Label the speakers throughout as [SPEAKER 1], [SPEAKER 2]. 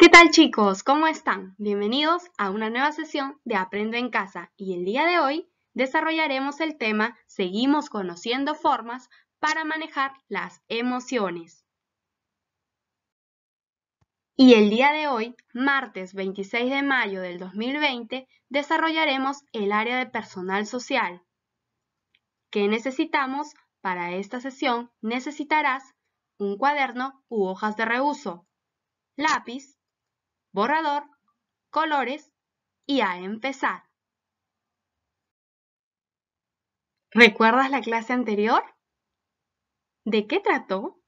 [SPEAKER 1] ¿Qué tal chicos? ¿Cómo están? Bienvenidos a una nueva sesión de Aprendo en Casa y el día de hoy desarrollaremos el tema Seguimos conociendo formas para manejar las emociones. Y el día de hoy, martes 26 de mayo del 2020, desarrollaremos el área de personal social. ¿Qué necesitamos? Para esta sesión necesitarás un cuaderno u hojas de reuso, lápiz, borrador, colores y a empezar. ¿Recuerdas la clase anterior? ¿De qué trató?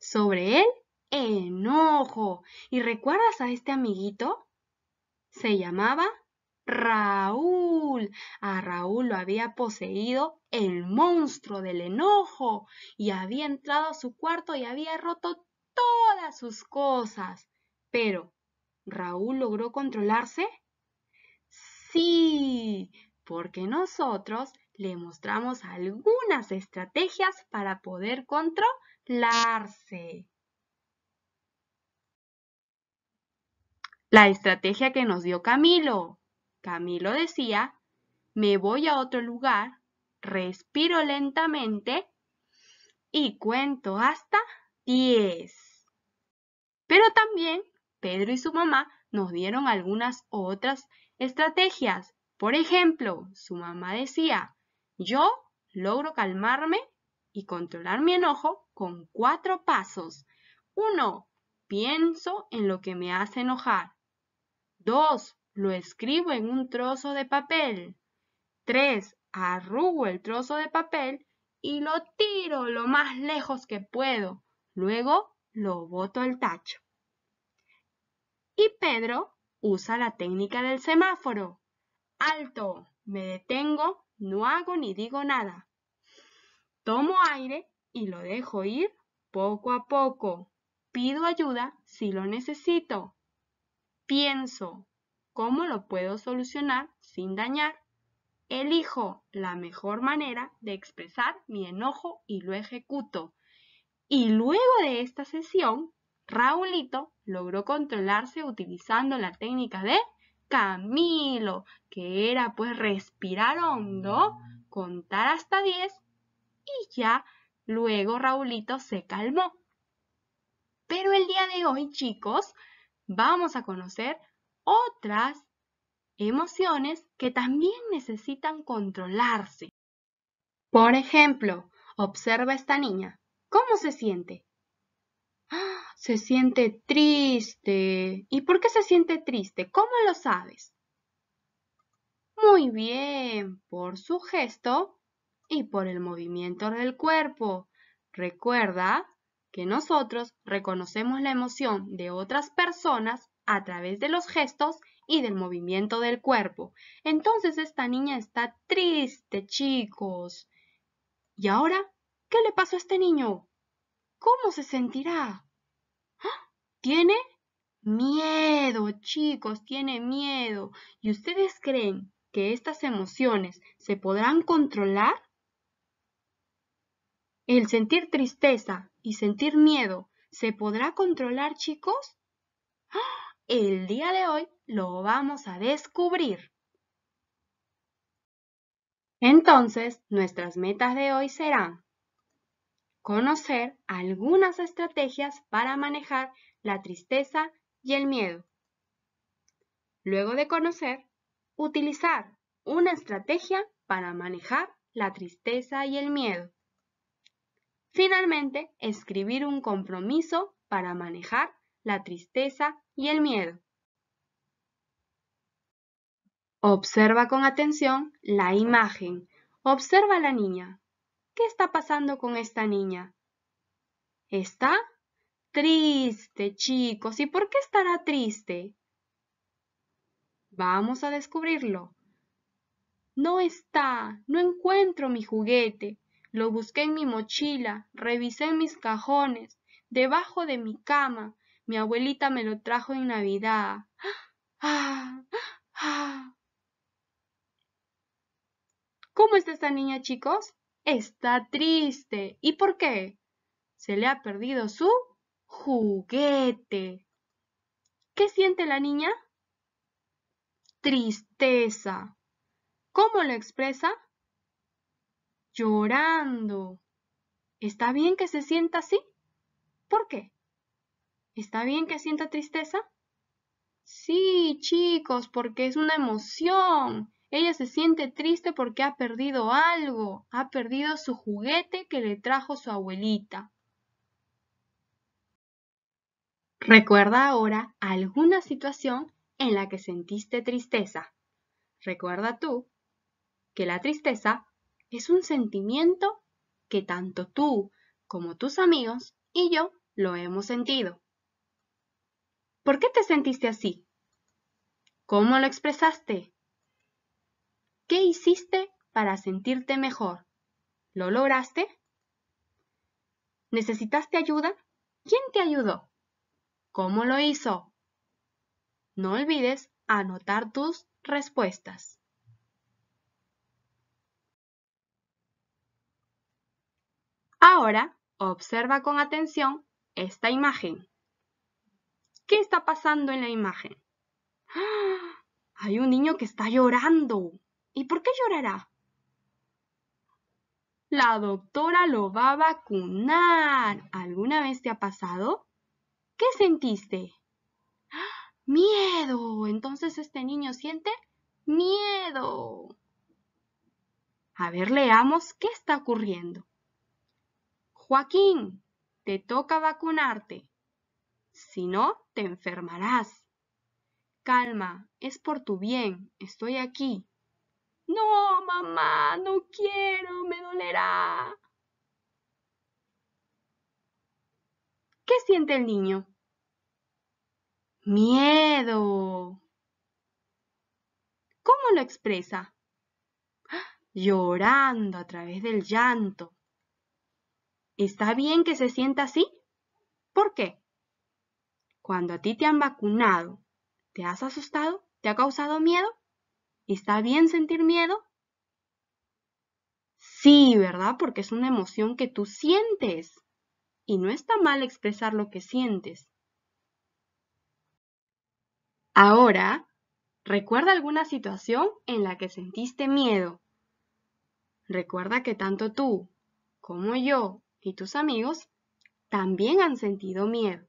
[SPEAKER 1] Sobre el enojo. ¿Y recuerdas a este amiguito? Se llamaba Raúl. A Raúl lo había poseído el monstruo del enojo y había entrado a su cuarto y había roto todas sus cosas. Pero ¿Raúl logró controlarse? Sí, porque nosotros le mostramos algunas estrategias para poder controlarse. La estrategia que nos dio Camilo. Camilo decía, me voy a otro lugar, respiro lentamente y cuento hasta 10. Pero también Pedro y su mamá nos dieron algunas otras estrategias. Por ejemplo, su mamá decía, yo logro calmarme y controlar mi enojo con cuatro pasos. Uno, Pienso en lo que me hace enojar. Dos, Lo escribo en un trozo de papel. Tres, Arrugo el trozo de papel y lo tiro lo más lejos que puedo. Luego lo boto al tacho y Pedro usa la técnica del semáforo. Alto, me detengo, no hago ni digo nada. Tomo aire y lo dejo ir poco a poco. Pido ayuda si lo necesito. Pienso, ¿cómo lo puedo solucionar sin dañar? Elijo la mejor manera de expresar mi enojo y lo ejecuto. Y luego de esta sesión Raulito logró controlarse utilizando la técnica de Camilo, que era pues respirar hondo, contar hasta 10 y ya luego Raulito se calmó. Pero el día de hoy, chicos, vamos a conocer otras emociones que también necesitan controlarse. Por ejemplo, observa esta niña. ¿Cómo se siente? Se siente triste. ¿Y por qué se siente triste? ¿Cómo lo sabes? Muy bien, por su gesto y por el movimiento del cuerpo. Recuerda que nosotros reconocemos la emoción de otras personas a través de los gestos y del movimiento del cuerpo. Entonces esta niña está triste, chicos. ¿Y ahora qué le pasó a este niño? ¿Cómo se sentirá? ¡Ah! ¿Tiene? Miedo, chicos, tiene miedo. ¿Y ustedes creen que estas emociones se podrán controlar? ¿El sentir tristeza y sentir miedo se podrá controlar, chicos? ¡Ah! El día de hoy lo vamos a descubrir. Entonces, nuestras metas de hoy serán conocer algunas estrategias para manejar la tristeza y el miedo. Luego de conocer, utilizar una estrategia para manejar la tristeza y el miedo. Finalmente, escribir un compromiso para manejar la tristeza y el miedo. Observa con atención la imagen. Observa a la niña, ¿Qué está pasando con esta niña? ¿Está? Triste, chicos. ¿Y por qué estará triste? Vamos a descubrirlo. No está, no encuentro mi juguete. Lo busqué en mi mochila, revisé en mis cajones, debajo de mi cama. Mi abuelita me lo trajo en Navidad. ¡Ah! ¡Ah! ¡Ah! ¿Cómo está esta niña, chicos? está triste. ¿Y por qué? Se le ha perdido su juguete. ¿Qué siente la niña? Tristeza. ¿Cómo lo expresa? Llorando. ¿Está bien que se sienta así? ¿Por qué? ¿Está bien que sienta tristeza? Sí, chicos, porque es una emoción. Ella se siente triste porque ha perdido algo, ha perdido su juguete que le trajo su abuelita. Recuerda ahora alguna situación en la que sentiste tristeza. Recuerda tú que la tristeza es un sentimiento que tanto tú como tus amigos y yo lo hemos sentido. ¿Por qué te sentiste así? ¿Cómo lo expresaste? ¿Qué hiciste para sentirte mejor? ¿Lo lograste? ¿Necesitaste ayuda? ¿Quién te ayudó? ¿Cómo lo hizo? No olvides anotar tus respuestas. Ahora observa con atención esta imagen. ¿Qué está pasando en la imagen? ¡Ah! Hay un niño que está llorando. ¿Y por qué llorará? La doctora lo va a vacunar. ¿Alguna vez te ha pasado? ¿Qué sentiste? Miedo. Entonces este niño siente miedo. A ver, leamos qué está ocurriendo. Joaquín, te toca vacunarte. Si no, te enfermarás. Calma, es por tu bien. Estoy aquí. No, mamá, no quiero, me dolerá. ¿Qué siente el niño? Miedo. ¿Cómo lo expresa? Llorando a través del llanto. ¿Está bien que se sienta así? ¿Por qué? Cuando a ti te han vacunado, ¿te has asustado? ¿Te ha causado miedo? ¿Está bien sentir miedo? Sí, ¿verdad? Porque es una emoción que tú sientes. Y no está mal expresar lo que sientes. Ahora, recuerda alguna situación en la que sentiste miedo. Recuerda que tanto tú como yo y tus amigos también han sentido miedo.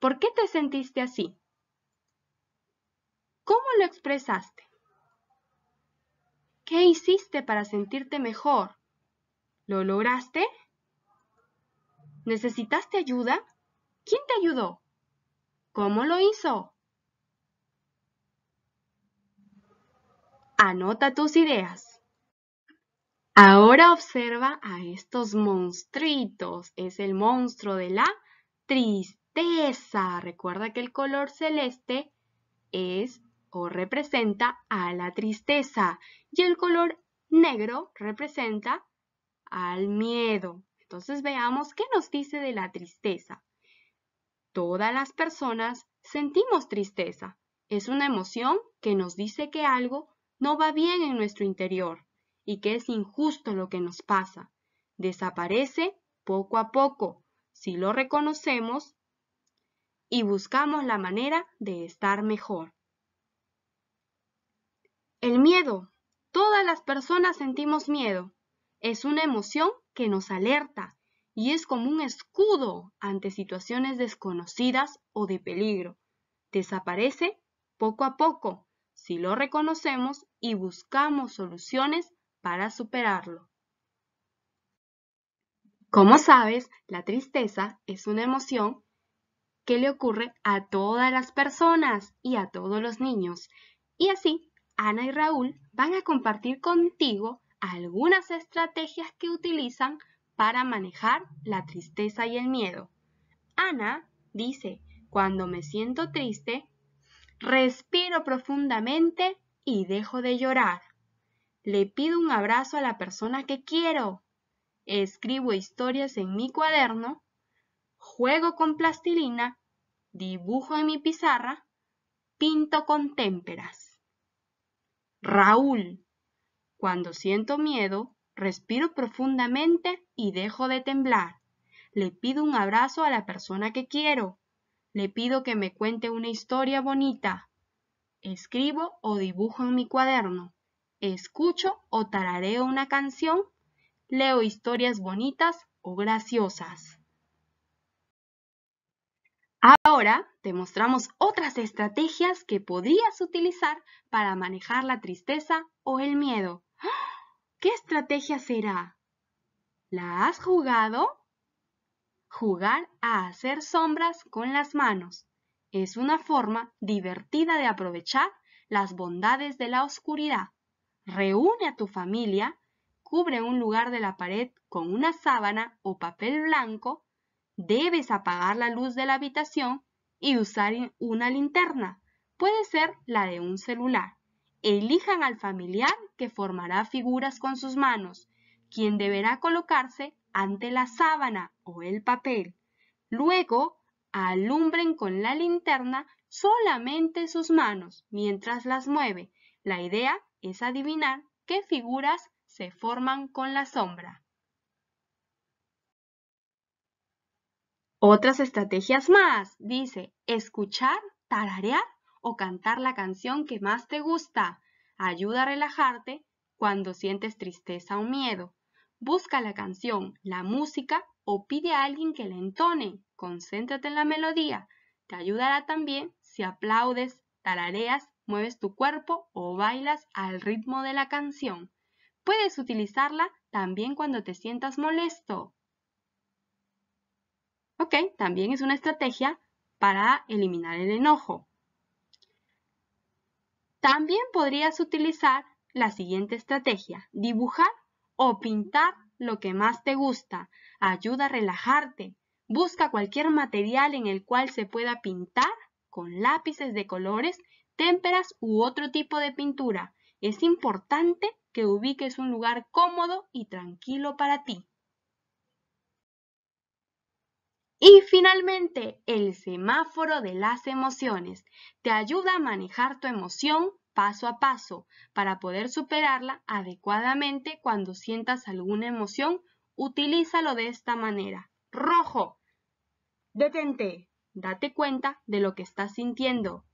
[SPEAKER 1] ¿Por qué te sentiste así? lo expresaste? ¿Qué hiciste para sentirte mejor? ¿Lo lograste? ¿Necesitaste ayuda? ¿Quién te ayudó? ¿Cómo lo hizo? Anota tus ideas. Ahora observa a estos monstruitos. Es el monstruo de la tristeza. Recuerda que el color celeste es o representa a la tristeza y el color negro representa al miedo. Entonces veamos qué nos dice de la tristeza. Todas las personas sentimos tristeza. Es una emoción que nos dice que algo no va bien en nuestro interior y que es injusto lo que nos pasa. Desaparece poco a poco si lo reconocemos y buscamos la manera de estar mejor. El miedo. Todas las personas sentimos miedo. Es una emoción que nos alerta y es como un escudo ante situaciones desconocidas o de peligro. Desaparece poco a poco si lo reconocemos y buscamos soluciones para superarlo. Como sabes, la tristeza es una emoción que le ocurre a todas las personas y a todos los niños. Y así Ana y Raúl van a compartir contigo algunas estrategias que utilizan para manejar la tristeza y el miedo. Ana dice, cuando me siento triste, respiro profundamente y dejo de llorar. Le pido un abrazo a la persona que quiero. Escribo historias en mi cuaderno, juego con plastilina, dibujo en mi pizarra, pinto con témperas. Raúl. Cuando siento miedo, respiro profundamente y dejo de temblar. Le pido un abrazo a la persona que quiero. Le pido que me cuente una historia bonita. Escribo o dibujo en mi cuaderno. Escucho o tarareo una canción. Leo historias bonitas o graciosas. Ahora te mostramos otras estrategias que podrías utilizar para manejar la tristeza o el miedo. ¿Qué estrategia será? ¿La has jugado? Jugar a hacer sombras con las manos. Es una forma divertida de aprovechar las bondades de la oscuridad. Reúne a tu familia, cubre un lugar de la pared con una sábana o papel blanco debes apagar la luz de la habitación y usar una linterna. Puede ser la de un celular. Elijan al familiar que formará figuras con sus manos, quien deberá colocarse ante la sábana o el papel. Luego, alumbren con la linterna solamente sus manos mientras las mueve. La idea es adivinar qué figuras se forman con la sombra. Otras estrategias más, dice, escuchar, tararear o cantar la canción que más te gusta. Ayuda a relajarte cuando sientes tristeza o miedo. Busca la canción, la música o pide a alguien que la entone. Concéntrate en la melodía. Te ayudará también si aplaudes, tarareas, mueves tu cuerpo o bailas al ritmo de la canción. Puedes utilizarla también cuando te sientas molesto. ¿Ok? También es una estrategia para eliminar el enojo. También podrías utilizar la siguiente estrategia, dibujar o pintar lo que más te gusta. Ayuda a relajarte. Busca cualquier material en el cual se pueda pintar con lápices de colores, témperas u otro tipo de pintura. Es importante que ubiques un lugar cómodo y tranquilo para ti. Y finalmente, el semáforo de las emociones te ayuda a manejar tu emoción paso a paso para poder superarla adecuadamente cuando sientas alguna emoción. Utilízalo de esta manera. Rojo. Detente. Date cuenta de lo que estás sintiendo.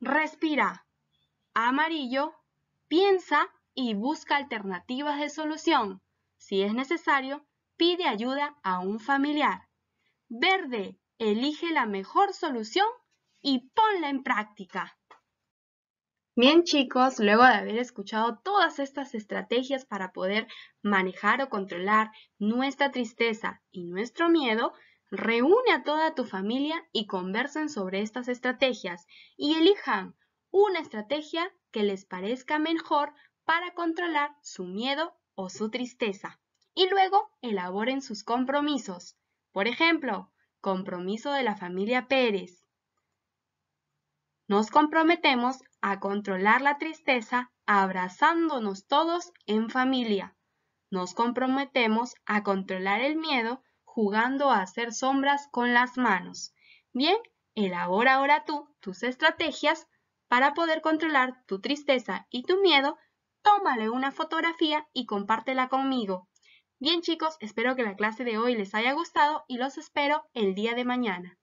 [SPEAKER 1] Respira. Amarillo. Piensa y busca alternativas de solución. Si es necesario, pide ayuda a un familiar. Verde, elige la mejor solución y ponla en práctica. Bien chicos, luego de haber escuchado todas estas estrategias para poder manejar o controlar nuestra tristeza y nuestro miedo, reúne a toda tu familia y conversen sobre estas estrategias y elijan una estrategia que les parezca mejor para controlar su miedo o su tristeza. Y luego elaboren sus compromisos. Por ejemplo, compromiso de la familia Pérez. Nos comprometemos a controlar la tristeza abrazándonos todos en familia. Nos comprometemos a controlar el miedo jugando a hacer sombras con las manos. Bien, elabora ahora tú tus estrategias para poder controlar tu tristeza y tu miedo. Tómale una fotografía y compártela conmigo. Bien chicos, espero que la clase de hoy les haya gustado y los espero el día de mañana.